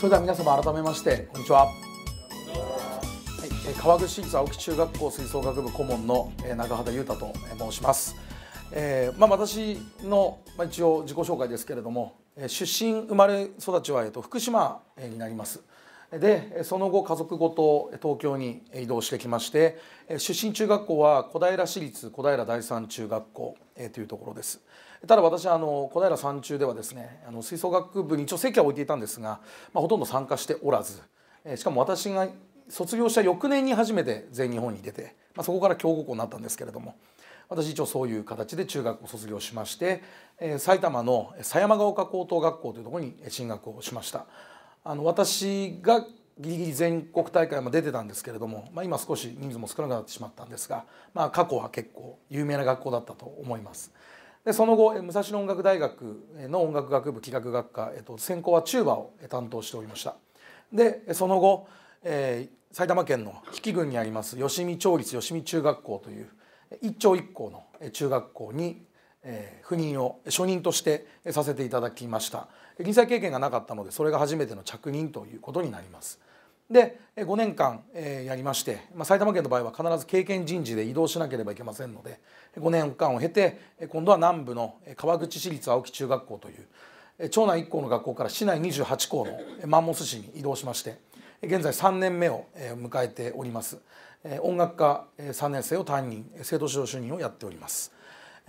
それでは皆様改めましてこんにちは、はい、川口市立青木中学校吹奏楽部顧問の中畑裕太と申します、えー、まあ、私の、まあ、一応自己紹介ですけれども出身生まれ育ちは、えー、と福島になりますでその後家族ごと東京に移動してきまして出身中学校は小平市立小平第三中学校というところですただ私はあの小平三中ではですねあの吹奏楽部に一応席は置いていたんですが、まあ、ほとんど参加しておらずしかも私が卒業した翌年に初めて全日本に出て、まあ、そこから強豪校になったんですけれども私一応そういう形で中学校卒業しまして埼玉の狭山ヶ丘高等学校というところに進学をしました。あの私がギリギリ全国大会も出てたんですけれども、まあ、今少し人数も少なくなってしまったんですが、まあ、過去は結構有名な学校だったと思います。でその後武蔵野音楽大学の音楽学部器楽学科、えっと、専攻はチューバを担当しておりましたでその後、えー、埼玉県の比企郡にあります吉見町立吉見中学校という一町一校の中学校に赴任を初任としてさせていただきました議裁経験がなかったのでそれが初めての着任ということになりますで5年間やりまして、まあ、埼玉県の場合は必ず経験人事で移動しなければいけませんので5年間を経て今度は南部の川口市立青木中学校という町内1校の学校から市内28校のマンモス市に移動しまして現在3年目を迎えております音楽科3年生を担任生徒指導主任をやっております。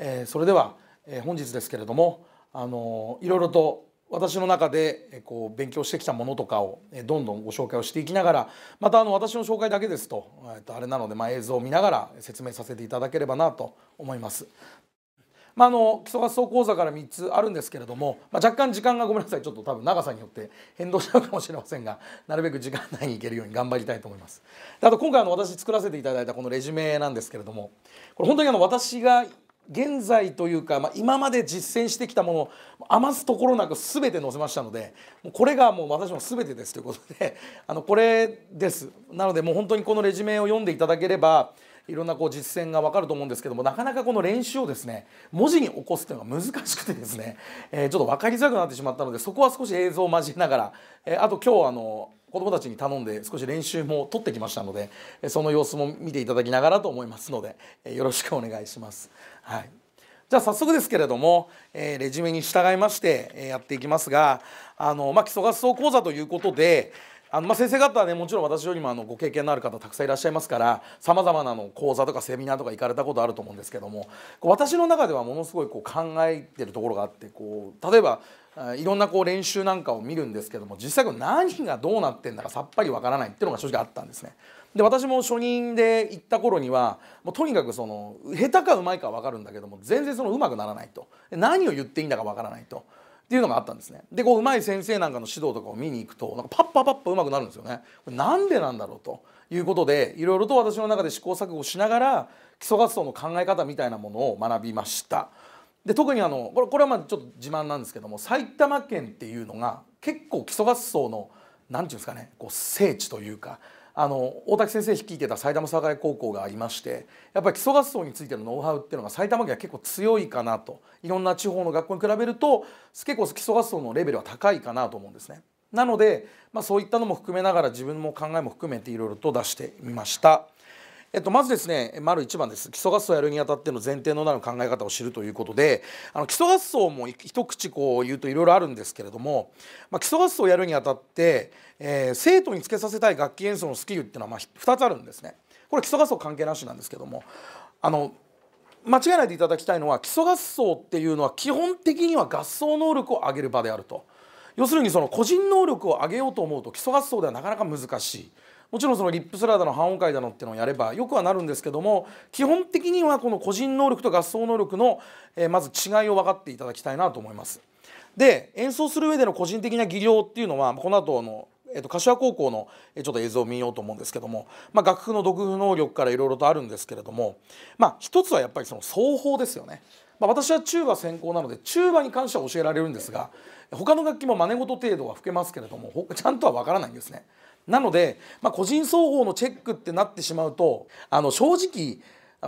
えそれでは、え本日ですけれどもあのいろいろと私の中でえこう勉強してきたものとかをえどんどんご紹介をしていきながらまたあの私の紹介だけですとえとあれなのでま映像を見ながら説明させていただければなと思います。まあ、あの基礎活動講座から3つあるんですけれども、まあ、若干時間がごめんなさいちょっと多分長さによって変動しちゃうかもしれませんがなるべく時間内に行けるように頑張りたいと思いますあと今回の私作らせていただいたこのレジュメなんですけれどもこれ本当にあの私が現在というか、まあ、今まで実践してきたものを余すところなく全て載せましたのでこれがもう私も全てですということで あのこれですなのでもう本当にこのレジュメを読んでいただければいろんなこう実践が分かると思うんですけどもなかなかこの練習をですね文字に起こすというのが難しくてですね、えー、ちょっと分かりづらくなってしまったのでそこは少し映像を交えながら、えー、あと今日あの子供もたちに頼んで少し練習も取ってきましたのでその様子も見ていただきながらと思いますのでよろしくお願いします。はい、じゃあ早速ですけれども、えレジュメに従いまして、えやっていきますがあの、まあ、基礎合奏講座ということで、あのまあ、先生方はねもちろん私よりもあのご経験のある方たくさんいらっしゃいますからさまざまなの講座とかセミナーとか行かれたことあると思うんですけども私の中ではものすごいこう考えてるところがあってこう例えばいろんなこう練習なんかを見るんですけども実際何がどうなってんだかさっぱりわからないっていうのが正直あったんですね。で私も初任で行った頃にはもうとにかくその下手かうまいかわ分かるんだけども全然そのうまくならないと何を言っていいんだかわからないと。っていうのがあったんですねでこううまい先生なんかの指導とかを見に行くとなんかパッパパッパ上手くなるんですよねこれなんでなんだろうということでいろいろと私の中で試行錯誤しながら基礎活動の考え方みたいなものを学びましたで特にあのこれこれはまあちょっと自慢なんですけども埼玉県っていうのが結構基礎合奏の何て言うんですかねこう聖地というかあの大滝先生率いてた埼玉栄高校がありましてやっぱり基礎合奏についてのノウハウっていうのが埼玉県は結構強いかなといろんな地方の学校に比べると結構基礎合奏のレベルは高いかなと思うんですね。なので、まあ、そういったのも含めながら自分も考えも含めていろいろと出してみました。えっと、まずですね丸1番です基礎合奏をやるにあたっての前提のなる考え方を知るということであの基礎合奏も一口こう言うといろいろあるんですけれども、まあ、基礎合奏をやるにあたって、えー、生徒につけさせたい楽器演奏のスキルっていうのはま2つあるんですね。これ基礎合奏関係なしなんですけどもあの間違えないでいただきたいのは基礎合奏っていうのは基本的には合奏能力を上げる場であると。要するにその個人能力を上げようと思うと基礎合奏ではなかなか難しい。もちろんそのリップスラーだの半音階だのっていうのをやればよくはなるんですけども基本的にはこの個人能力と合奏能力の、えー、まず違いを分かっていただきたいなと思います。で演奏する上での個人的な技量っていうのはこの後のえっと、柏高校のちょっと映像を見ようと思うんですけども、まあ、楽譜の読譜能力からいろいろとあるんですけれども、まあ、一つはやっぱりその奏法ですよね。まあ、私はチューバ専攻なのでチューバに関しては教えられるんですが他の楽器も真似事程度は吹けますけれどもちゃんとはわからないんですね。なので、まあ、個人奏法のチェックってなってしまうとあの正直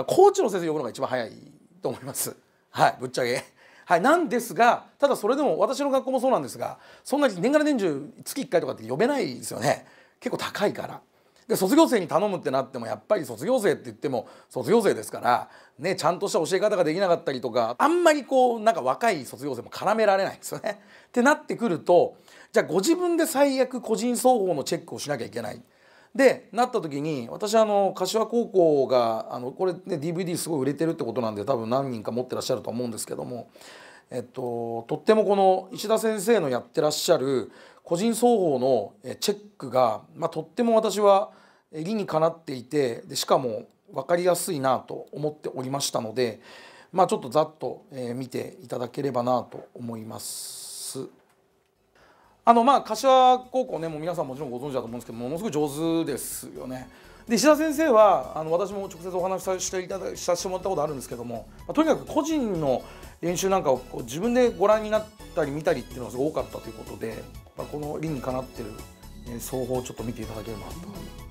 コーチの先生呼ぶのが一番早いと思います。はい、ぶっちゃけ。はい、なんですがただそれでも私の学校もそうなんですがそんなに年がら年中月1回とかって呼べないですよね結構高いから。で卒業生に頼むってなってもやっぱり卒業生って言っても卒業生ですからねちゃんとした教え方ができなかったりとかあんまりこうなんか若い卒業生も絡められないんですよね。ってなってくるとじゃあご自分で最悪個人双方のチェックをしなきゃいけない。でなった時に私あの柏高校があのこれ、ね、DVD すごい売れてるってことなんで多分何人か持ってらっしゃると思うんですけどもえっと、とってもこの石田先生のやってらっしゃる個人双方のチェックが、まあ、とっても私は理にかなっていてでしかも分かりやすいなと思っておりましたので、まあ、ちょっとざっと見ていただければなと思います。あのまあ柏高校ねもう皆さんもちろんご存知だと思うんですけどものすごい上手ですよね。で石田先生はあの私も直接お話しさせていたださせてもらったことあるんですけども、まあ、とにかく個人の練習なんかをこう自分でご覧になったり見たりっていうのがすごく多かったということで、まあ、この理にかなってる奏法をちょっと見ていただければと。うん